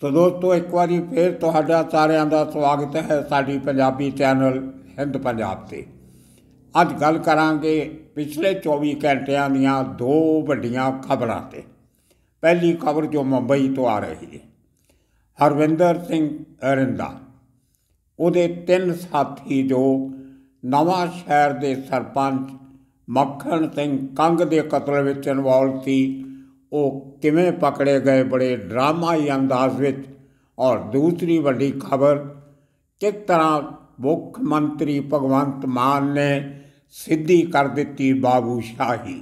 ਸੋ ਦੋਸਤੋ ਇੱਕ ਵਾਰੀ ਫੇਰ ਤੁਹਾਡਾ ਸਾਰਿਆਂ ਦਾ ਸਵਾਗਤ ਹੈ ਸਾਡੀ ਪੰਜਾਬੀ ਚੈਨਲ ਹਿੰਦ ਪੰਜਾਬ ਤੇ ਅੱਜ ਗੱਲ ਕਰਾਂਗੇ ਪਿਛਲੇ 24 ਘੰਟਿਆਂ ਦੀਆਂ ਦੋ ਵੱਡੀਆਂ ਖਬਰਾਂ ਤੇ ਪਹਿਲੀ ਖਬਰ ਜੋ ਮੁੰਬਈ ਤੋਂ ਆ ਰਹੀ ਹੈ ਹਰਵਿੰਦਰ ਸਿੰਘ ਅਰਿੰਦਾ ਉਹਦੇ ਤਿੰਨ ਸਾਥੀ ਜੋ ਨਵਾਂ ਸ਼ਹਿਰ ਦੇ ਸਰਪੰਚ ਮੱਖਣ ਸਿੰਘ ਕੰਗ ਦੇ ਕਤਲ ਵਿੱਚ ਇਨਵੋਲਵ ਸੀ ਉਹ ਕਿਵੇਂ ਪਕੜੇ ਗਏ ਬੜੇ ਡਰਾਮਾਈ ਅੰਦਾਜ਼ ਵਿੱਚ ਔਰ ਦੂਸਰੀ ਵੱਡੀ ਖਬਰ ਕਿ ਤਰ੍ਹਾਂ ਮੁੱਖ ਮੰਤਰੀ ਭਗਵੰਤ ਮਾਨ ਨੇ ਸਿੱਧੀ ਕਰ ਦਿੱਤੀ ਬਾਬੂ ਸ਼ਾਹੀ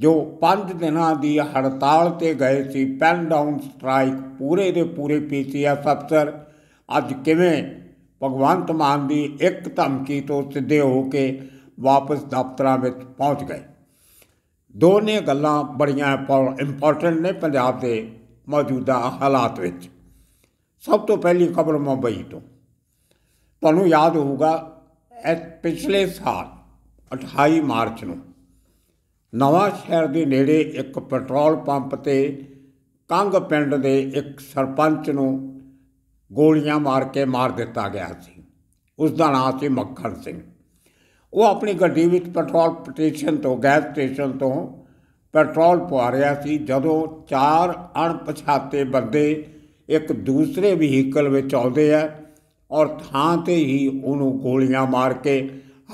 ਜੋ 5 ਦਿਨਾਂ ਦੀ ਹੜਤਾਲ ਤੇ ਗਏ ਸੀ ਪੈਨ ਡਾਊਨ ਸਟ੍ਰਾਈਕ ਪੂਰੇ ਦੇ ਪੂਰੇ ਪੀਸੀਐਸ ਅਫਸਰ ਅੱਜ ਕਿਵੇਂ ਭਗਵੰਤ ਮਾਨ ਦੀ ਇੱਕ ਧਮਕੀ ਤੋਂ ਸਿੱਧੇ ਹੋ ਕੇ ਵਾਪਸ ਦਫ਼ਤਰਾਂ ਵਿੱਚ ਪਹੁੰਚ ਗਏ ਦੋਨੇ ਗੱਲਾਂ ਬੜੀਆਂ ਇੰਪੋਰਟੈਂਟ ਨੇ ਪੰਜਾਬ ਦੇ ਮੌਜੂਦਾ ਹਾਲਾਤ ਵਿੱਚ ਸਭ ਤੋਂ ਪਹਿਲੀ ਖਬਰ ਮੁੰਬਈ ਤੋਂ ਤੁਹਾਨੂੰ ਯਾਦ ਹੋਊਗਾ ਪਿਛਲੇ ਸਾਲ 28 ਮਾਰਚ ਨੂੰ ਨਵਾਂ ਸ਼ਹਿਰ ਦੇ ਨੇੜੇ ਇੱਕ ਪੈਟਰੋਲ ਪੰਪ ਤੇ ਕੰਗ ਪਿੰਡ ਦੇ ਇੱਕ ਸਰਪੰਚ ਨੂੰ ਗੋਲੀਆਂ ਮਾਰ ਕੇ ਮਾਰ ਦਿੱਤਾ ਗਿਆ ਸੀ ਉਸ ਦਾ ਨਾਮ ਸੀ ਮੱਖਣ ਸਿੰਘ ਉਹ ਆਪਣੀ ਗੱਡੀ ਵਿੱਚ ਪੈਟਰੋਲ ਸਟੇਸ਼ਨ ਤੋਂ ਗੈਸ ਸਟੇਸ਼ਨ ਤੋਂ ਪੈਟਰੋਲ ਪਵਾ ਰਿਹਾ ਸੀ ਜਦੋਂ ਚਾਰ ਅਣਪਛਾਤੇ ਬੰਦੇ ਇੱਕ ਦੂਸਰੇ ਵਹੀਕਲ ਵਿੱਚ ਆਉਂਦੇ ਆ ਔਰ ਥਾਂ ਤੇ ਹੀ ਉਹਨੂੰ ਗੋਲੀਆਂ ਮਾਰ ਕੇ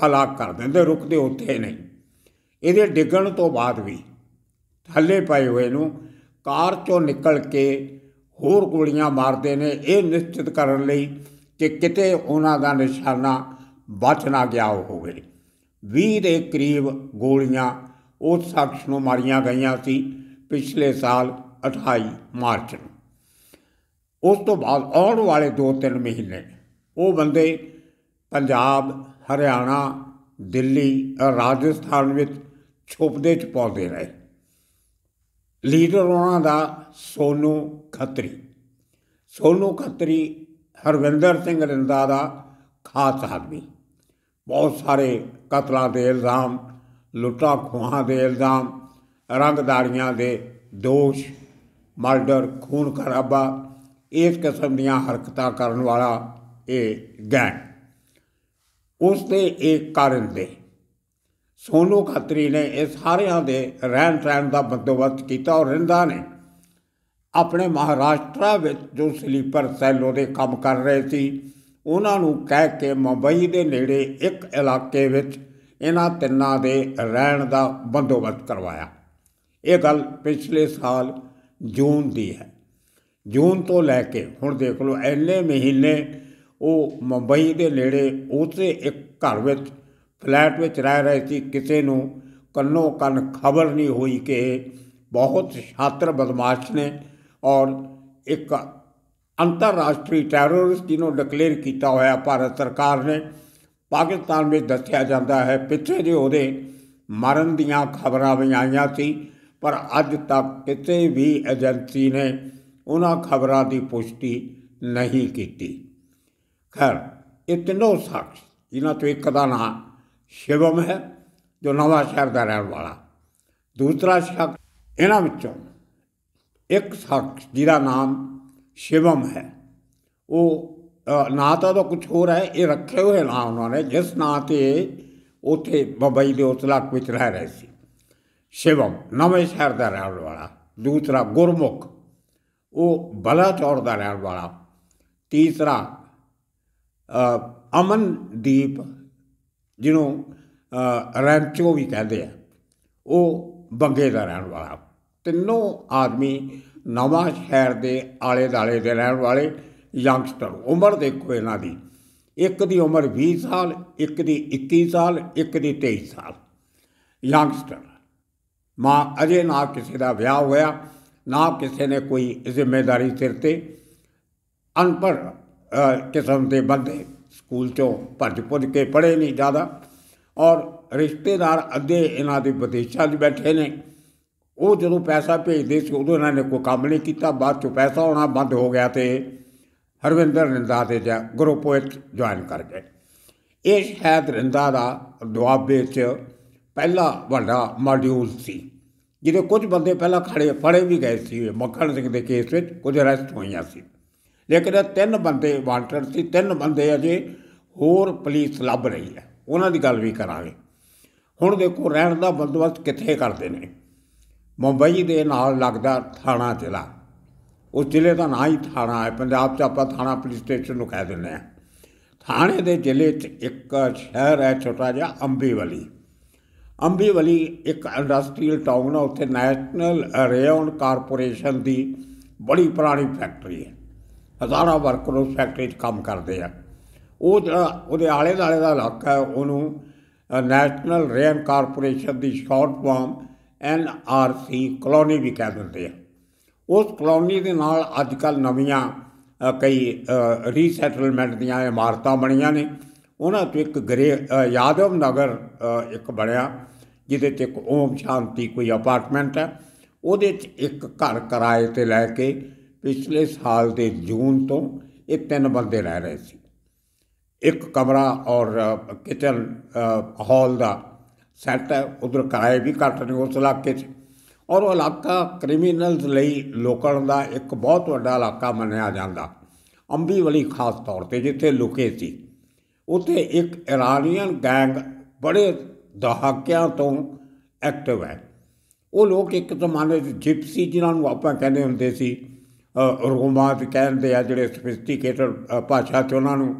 ਹਲਾਕ ਕਰ ਦਿੰਦੇ ਰੁਕਦੇ ਉੱਥੇ ਨਹੀਂ ਇਹਦੇ ਡਿੱਗਣ ਤੋਂ ਬਾਅਦ ਵੀ ਥੱਲੇ ਪਏ ਹੋਏ ਨੂੰ ਕਾਰ ਚੋਂ ਨਿਕਲ ਕੇ ਹੋਰ ਗੋਲੀਆਂ ਮਾਰਦੇ ਨੇ ਇਹ ਨਿਸ਼ਚਿਤ ਕਰਨ ਲਈ ਕਿ ਕਿਤੇ ਉਹਨਾਂ ਦਾ ਨਿਸ਼ਾਨਾ ਬਚ ਨਾ ਗਿਆ ਹੋਵੇ 20 ਦੇ ਕਰੀਬ ਗੋਲੀਆਂ ਉਸ ਸ਼ਖਸ ਨੂੰ ਮਾਰੀਆਂ ਗਈਆਂ ਸੀ ਪਿਛਲੇ ਸਾਲ 28 ਮਾਰਚ ਨੂੰ ਉਸ ਤੋਂ ਬਾਅਦ ਆਉਣ ਵਾਲੇ 2-3 ਮਹੀਨੇ ਉਹ ਬੰਦੇ ਪੰਜਾਬ ਹਰਿਆਣਾ ਦਿੱਲੀ ਰਾਜਸਥਾਨ ਵਿੱਚ ਛੁਪਦੇ ਚ ਪਾਉਂਦੇ ਰਹੇ ਲੀਡਰ ਉਹਨਾਂ ਦਾ ਸੋਨੂ ਖੱਤਰੀ ਸੋਨੂ ਖੱਤਰੀ ਹਰਵਿੰਦਰ ਸਿੰਘ ਰਿੰਦਾ ਦਾ ਖਾਸ ਆਦਮੀ ਬਹੁਤ ਸਾਰੇ ਕਤਲਾਂ ਦੇ ਇਲਜ਼ਾਮ ਲੁੱਟਾਂ ਖੋਹਾਂ ਦੇ ਇਲਜ਼ਾਮ ਰੰਗਦਾਰੀਆਂ ਦੇ ਦੋਸ਼ ਮਰਡਰ ਖੂਨ ਖਰਾਬਾ ਇਸ ਕਿਸਮ ਦੀਆਂ ਹਰਕਤਾਂ ਕਰਨ ਵਾਲਾ ਇਹ ਗੈਂਗ ਉਸ ਦੇ ਇੱਕ ਕਾਰਨ ਦੇ ਸੋਨੂ ਖੱਤਰੀ ਨੇ ਇਹ ਸਾਰਿਆਂ ਦੇ ਰਹਿਣ ਸਹਿਣ ਦਾ ਬੰਦੋਬਸਤ ਕੀਤਾ ਔਰ ਰਿੰਦਾ ਨੇ ਆਪਣੇ ਮਹਾਰਾਸ਼ਟਰ ਵਿੱਚ ਜੋ ਸਲੀਪਰ ਸੈਲੋ ਦੇ ਕੰਮ ਕਰ ਰਹੇ ਸੀ ਉਹਨਾਂ ਨੂੰ ਕਹਿ ਕੇ ਮੁੰਬਈ ਦੇ ਨੇੜੇ ਇੱਕ ਇਲਾਕੇ ਵਿੱਚ ਇਹਨਾਂ ਤਿੰਨਾਂ ਦੇ ਰਹਿਣ ਦਾ ਬੰਦੋਬਸਤ ਕਰਵਾਇਆ ਇਹ ਗੱਲ ਪਿਛਲੇ ਸਾਲ ਜੂਨ ਦੀ ਹੈ ਜੂਨ ਤੋਂ ਲੈ ਕੇ ਹੁਣ ਦੇਖ ਲਓ ਐਨੇ ਮਹੀਨੇ ਉਹ ਮੁੰਬਈ ਦੇ ਨੇੜੇ ਉਸੇ ਇੱਕ ਘਰ ਵਿੱਚ ਫਲੈਟ ਵਿੱਚ ਰਹਿ ਰਹੇ ਸੀ ਕਿਸੇ ਨੂੰ ਕੰਨੋ ਕੰਨ ਖਬਰ ਨਹੀਂ ਹੋਈ ਕਿ ਬਹੁਤ ਛਾਤਰ ਬਦਮਾਸ਼ ਨੇ ਔਰ ਇੱਕ ਅੰਤਰਰਾਸ਼ਟਰੀ ਟੈਰਰਿਸਟ ਜਿਹਨੂੰ ਡਿਕਲੇਅਰ ਕੀਤਾ ਹੋਇਆ ਭਾਰਤ ਸਰਕਾਰ ਨੇ ਪਾਕਿਸਤਾਨ ਵਿੱਚ ਦੱਸਿਆ ਜਾਂਦਾ ਹੈ ਪਿੱਛੇ ਜੇ ਉਹਦੇ ਮਰਨ ਦੀਆਂ ਖਬਰਾਂ ਵੀ ਆਈਆਂ ਸੀ ਪਰ ਅੱਜ ਤੱਕ ਕਿਤੇ ਵੀ ਏਜੰਸੀ ਨੇ ਉਹਨਾਂ ਖਬਰਾਂ ਦੀ ਪੁਸ਼ਟੀ ਨਹੀਂ ਕੀਤੀ ਖੈਰ ਇਹ ਤਿੰਨੋਂ ਸ਼ਖਸ ਇਹਨਾਂ ਤੋਂ ਇੱਕ ਦਾ ਨਾਮ ਸ਼ਿਵਮ ਹੈ ਜੋ ਨਵਾਂ ਸ਼ਹਿਰ ਦਾ ਰਹਿਣ ਵਾਲਾ ਦੂਸਰਾ ਸ਼ਖਸ ਇਹਨਾਂ ਵਿੱਚੋਂ ਇੱਕ ਸ਼ਖਸ ਜਿਹਦਾ ਨਾਮ ਸ਼ਿਵਮ ਹੈ ਉਹ ਨਾ ਤਾਂ ਤਾਂ ਕੁਝ ਹੋਰ ਹੈ ਇਹ ਰੱਖੇ ਹੋਏ ਨਾ ਉਹਨਾਂ ਨੇ ਜਿਸ ਨਾਂ ਤੇ ਉਥੇ ਬੰਬਈ ਦੇ ਉਸ ਲੱਕ ਵਿੱਚ ਰਹਿ ਰਹੇ ਸੀ ਸ਼ਿਵਮ ਨਵੇਂ ਸ਼ਹਿਰ ਦਾ ਰਹਿਣ ਵਾਲਾ ਦੂਸਰਾ ਗੁਰਮੁਖ ਉਹ ਬਲਾ ਚੌੜ ਦਾ ਰਹਿਣ ਵਾਲਾ ਤੀਸਰਾ ਅਮਨਦੀਪ ਜਿਹਨੂੰ ਰੈਂਚੋ ਵੀ ਕਹਿੰਦੇ ਆ ਉਹ ਬੰਗੇ ਦਾ ਰਹਿਣ ਵਾਲਾ ਤਿੰਨੋਂ ਆਦਮੀ ਨਵਾਂ ਸ਼ਹਿਰ ਦੇ ਆਲੇ ਦਾਲੇ ਦੇ ਰਹਿਣ ਵਾਲੇ ਯੰਗਸਟਰ ਉਮਰ ਦੇਖੋ ਇਹਨਾਂ ਦੀ ਇੱਕ ਦੀ ਉਮਰ 20 ਸਾਲ ਇੱਕ ਦੀ 21 ਸਾਲ ਇੱਕ ਦੀ 23 ਸਾਲ ਯੰਗਸਟਰ ਮਾਂ ਅਜੇ ਨਾ ਕਿਸੇ ਦਾ ਵਿਆਹ ਹੋਇਆ ਨਾ ਕਿਸੇ ਨੇ ਕੋਈ ਜ਼ਿੰਮੇਵਾਰੀ ਸਿਰ ਤੇ ਅਨਪੜ ਕਿਸਮ ਦੇ ਬੰਦੇ ਸਕੂਲ ਚੋਂ ਭੱਜ ਭੁੱਜ ਕੇ ਪੜ੍ਹੇ ਨਹੀਂ ਜ਼ਿਆਦਾ ਔਰ ਰਿਸ਼ਤੇਦਾਰ ਅੱਗੇ ਇਹਨਾਂ ਦੇ ਵਿਦੇਸ਼ਾਂ 'ਚ ਬੈਠੇ ਨੇ ਉਹ ਜਦੋਂ ਪੈਸਾ ਭੇਜਦੇ ਸੀ ਉਦੋਂ ਇਹਨਾਂ ਨੇ ਕੋਈ ਕੰਮ ਨਹੀਂ ਕੀਤਾ ਬਾਅਦ ਚੋਂ ਪੈਸਾ ਆਉਣਾ ਬੰਦ ਹੋ ਗਿਆ ਤੇ ਹਰਵਿੰਦਰ ਰਿੰਦਾ ਦੇ ਗਰੁੱਪ ਵਿੱਚ ਜੁਆਇਨ ਕਰ ਗਏ ਇਹ ਸ਼ਾਇਦ ਰਿੰਦਾ ਦਾ ਦੁਆਬੇ 'ਚ ਪਹਿਲਾ ਵੱਡਾ ਮਾਡਿਊਲ ਸੀ ਜਿਹਦੇ ਕੁਝ ਬੰਦੇ ਪਹਿਲਾਂ ਖੜੇ ਫੜੇ ਵੀ ਗਏ ਸੀ ਮੱਖਣ ਸਿੰਘ ਦੇ ਕੇਸ ਵਿੱਚ ਕੁਝ ਅਰੈਸਟ ਹੋਈਆਂ ਸੀ ਲੇਕਿਨ ਇਹ ਤਿੰਨ ਬੰਦੇ ਵਾਂਟਡ ਸੀ ਤਿੰਨ ਬੰਦੇ ਅਜੇ ਹੋਰ ਪੁਲਿਸ ਲੱਭ ਰਹੀ ਹੈ ਉਹਨਾਂ ਦੀ ਗੱਲ ਵੀ ਕਰਾਂਗੇ ਹੁਣ ਦੇਖੋ ਰਹਿਣ ਦਾ ਬੰਦੋਬਸਤ ਕਿੱਥੇ ਕਰਦੇ ਨੇ ਮੁੰਬਈ ਦੇ ਨਾਲ ਲੱਗਦਾ ਥਾਣਾ ਜ਼ਿਲ੍ਹਾ ਉਸ ਜ਼ਿਲ੍ਹੇ ਦਾ ਨਾਂ ਹੀ ਥਾਣਾ ਹੈ ਪੰਜਾਬ 'ਚ ਆਪਾਂ ਥਾਣਾ ਪੁਲਿਸ ਸਟੇਸ਼ਨ ਨੂੰ ਕਹਿ ਦਿੰਦੇ ਆ ਥਾਣੇ ਦੇ ਜ਼ਿਲ੍ਹੇ 'ਚ ਇੱਕ ਸ਼ਹਿਰ ਹੈ ਛੋਟਾ ਜਿਹਾ ਅੰਬੀਵਲੀ ਅੰਬੀਵਲੀ ਇੱਕ ਇੰਡਸਟਰੀਅਲ ਟਾਊਨ ਹੈ ਉੱਥੇ ਨੈਸ਼ਨਲ ਰੇਅਨ ਕਾਰਪੋਰੇਸ਼ਨ ਦੀ ਬੜੀ ਪੁਰਾਣੀ ਫੈਕਟਰੀ ਹੈ ਹਜ਼ਾਰਾਂ ਵਰਕਰ ਉਸ ਫੈਕਟਰੀ 'ਚ ਕੰਮ ਕਰਦੇ ਆ ਉਹ ਜਿਹੜਾ ਉਹਦੇ ਆਲੇ-ਦਾਲੇ ਦਾ ਇਲਾਕਾ ਹੈ ਉਹਨੂੰ ਨੈਸ਼ਨਲ ਰੇਨ ਕਾਰਪੋਰੇਸ਼ਨ ਦੀ short form N R C colony ਵੀ ਕਹਿ ਦਿੰਦੇ ਆ ਉਸ ਕਲੋਨੀ ਦੇ ਨਾਲ ਅੱਜ ਕੱਲ ਨਵੀਆਂ ਕਈ ਰੀਸੈਟਲਮੈਂਟ ਦੀਆਂ ਇਮਾਰਤਾਂ ਬਣੀਆਂ ਨੇ ਉਹਨਾਂ ਤੋਂ ਇੱਕ ਗਰੇ ਯਾਦਵ ਨਗਰ ਇੱਕ ਬਣਿਆ ਜਿਹਦੇ ਤੇ ਇੱਕ ਓਮ ਸ਼ਾਂਤੀ ਕੋਈ ਅਪਾਰਟਮੈਂਟ ਹੈ ਉਹਦੇ 'ਚ ਇੱਕ ਘਰ ਕਿਰਾਏ ਤੇ ਲੈ ਕੇ ਪਿਛਲੇ ਸਾਲ ਦੇ ਜੂਨ ਤੋਂ ਇਹ ਤਿੰਨ ਬੰਦੇ ਰਹਿ ਰਹੇ ਸੀ ਇੱਕ ਕਮਰਾ ਔਰ ਕਿਚਨ ਹਾਲ ਦਾ ਸੈੱਟ ਹੈ ਉਧਰ ਕਰਾਏ ਵੀ ਘੱਟ ਨੇ ਉਸ ਇਲਾਕੇ 'ਚ ਔਰ ਉਹ ਇਲਾਕਾ ਕ੍ਰਿਮੀਨਲਸ ਲਈ ਲੋਕਲ ਦਾ ਇੱਕ ਬਹੁਤ ਵੱਡਾ ਇਲਾਕਾ ਮੰਨਿਆ ਜਾਂਦਾ ਅੰਬੀ ਖਾਸ ਤੌਰ ਤੇ ਜਿੱਥੇ ਲੁਕੇ ਸੀ ਉੱਥੇ ਇੱਕ ਇਰਾਨੀਅਨ ਗੈਂਗ ਬੜੇ ਦਹਾਕਿਆਂ ਤੋਂ ਐਕਟਿਵ ਹੈ ਉਹ ਲੋਕ ਇੱਕ ਜ਼ਮਾਨੇ 'ਚ ਜਿਪਸੀ ਜਿਨ੍ਹਾਂ ਨੂੰ ਆਪਾਂ ਕਹਿੰਦੇ ਹੁੰਦੇ ਸੀ ਰੋਮਾਂਚ ਕਹਿੰਦੇ ਆ ਜਿਹੜੇ ਸਫਿਸਟੀਕੇਟਡ ਭਾਸ਼ਾ 'ਚ ਉਹਨਾਂ ਨੂੰ